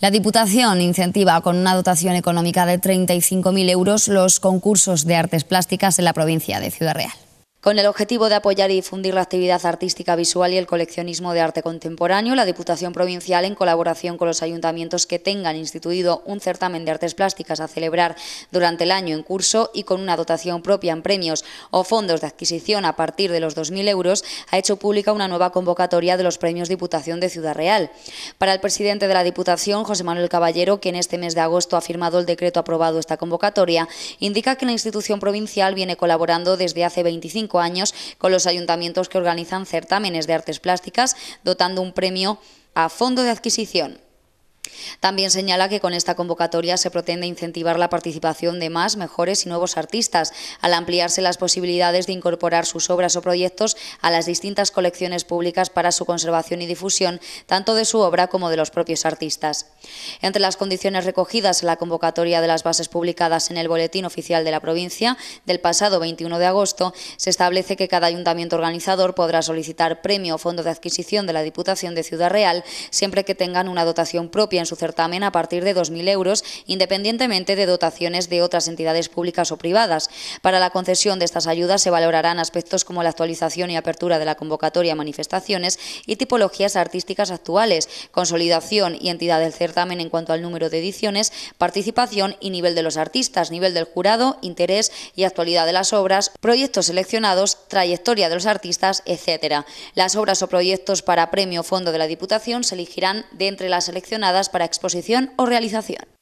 La Diputación incentiva con una dotación económica de 35.000 euros los concursos de artes plásticas en la provincia de Ciudad Real. Con el objetivo de apoyar y difundir la actividad artística visual y el coleccionismo de arte contemporáneo, la Diputación Provincial, en colaboración con los ayuntamientos que tengan instituido un certamen de artes plásticas a celebrar durante el año en curso y con una dotación propia en premios o fondos de adquisición a partir de los 2.000 euros, ha hecho pública una nueva convocatoria de los premios Diputación de Ciudad Real. Para el presidente de la Diputación, José Manuel Caballero, que en este mes de agosto ha firmado el decreto aprobado esta convocatoria, indica que la institución provincial viene colaborando desde hace 25 años con los ayuntamientos que organizan certámenes de artes plásticas, dotando un premio a fondo de adquisición. También señala que con esta convocatoria se pretende incentivar la participación de más, mejores y nuevos artistas, al ampliarse las posibilidades de incorporar sus obras o proyectos a las distintas colecciones públicas para su conservación y difusión, tanto de su obra como de los propios artistas. Entre las condiciones recogidas en la convocatoria de las bases publicadas en el Boletín Oficial de la Provincia del pasado 21 de agosto, se establece que cada ayuntamiento organizador podrá solicitar premio o fondo de adquisición de la Diputación de Ciudad Real siempre que tengan una dotación propia en su certamen a partir de 2.000 euros, independientemente de dotaciones de otras entidades públicas o privadas. Para la concesión de estas ayudas se valorarán aspectos como la actualización y apertura de la convocatoria a manifestaciones y tipologías artísticas actuales, consolidación y entidad del certamen en cuanto al número de ediciones, participación y nivel de los artistas, nivel del jurado, interés y actualidad de las obras, proyectos seleccionados, trayectoria de los artistas, etc. Las obras o proyectos para premio o fondo de la Diputación se elegirán de entre las seleccionadas para exposición o realización.